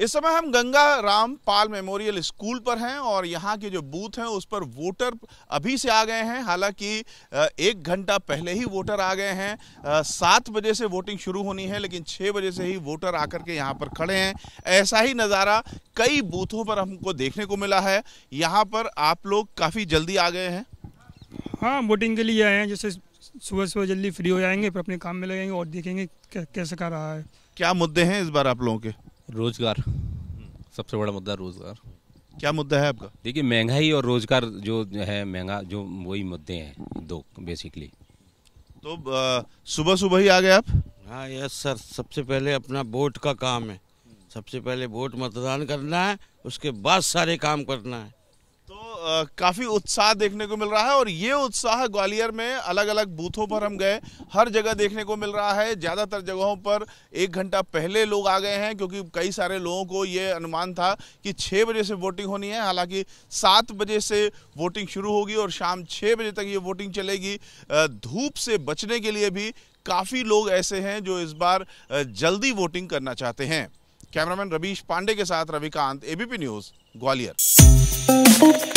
इस समय हम गंगा राम पाल मेमोरियल स्कूल पर हैं और यहाँ के जो बूथ हैं उस पर वोटर अभी से आ गए हैं हालांकि एक घंटा पहले ही वोटर आ गए हैं सात बजे से वोटिंग शुरू होनी है लेकिन छः बजे से ही वोटर आकर के यहाँ पर खड़े हैं ऐसा ही नज़ारा कई बूथों पर हमको देखने को मिला है यहाँ पर आप लोग काफ़ी जल्दी आ गए हैं हाँ वोटिंग के लिए आए हैं जैसे सुबह सुबह जल्दी फ्री हो जाएंगे फिर अपने काम में लगेंगे और देखेंगे कैसे कर रहा है क्या मुद्दे हैं इस बार आप लोगों के रोजगार सबसे बड़ा मुद्दा रोजगार क्या मुद्दा है आपका देखिए महंगाई और रोजगार जो है महंगा जो वही मुद्दे हैं दो बेसिकली तो सुबह सुबह ही आ गए आप हाँ यस सर सबसे पहले अपना वोट का काम है सबसे पहले वोट मतदान करना है उसके बाद सारे काम करना है काफ़ी उत्साह देखने को मिल रहा है और ये उत्साह ग्वालियर में अलग अलग बूथों पर हम गए हर जगह देखने को मिल रहा है ज़्यादातर जगहों पर एक घंटा पहले लोग आ गए हैं क्योंकि कई सारे लोगों को ये अनुमान था कि छः बजे से वोटिंग होनी है हालांकि सात बजे से वोटिंग शुरू होगी और शाम छः बजे तक ये वोटिंग चलेगी धूप से बचने के लिए भी काफ़ी लोग ऐसे हैं जो इस बार जल्दी वोटिंग करना चाहते हैं कैमरामैन रवीश पांडे के साथ रविकांत एबीपी न्यूज़ ग्वालियर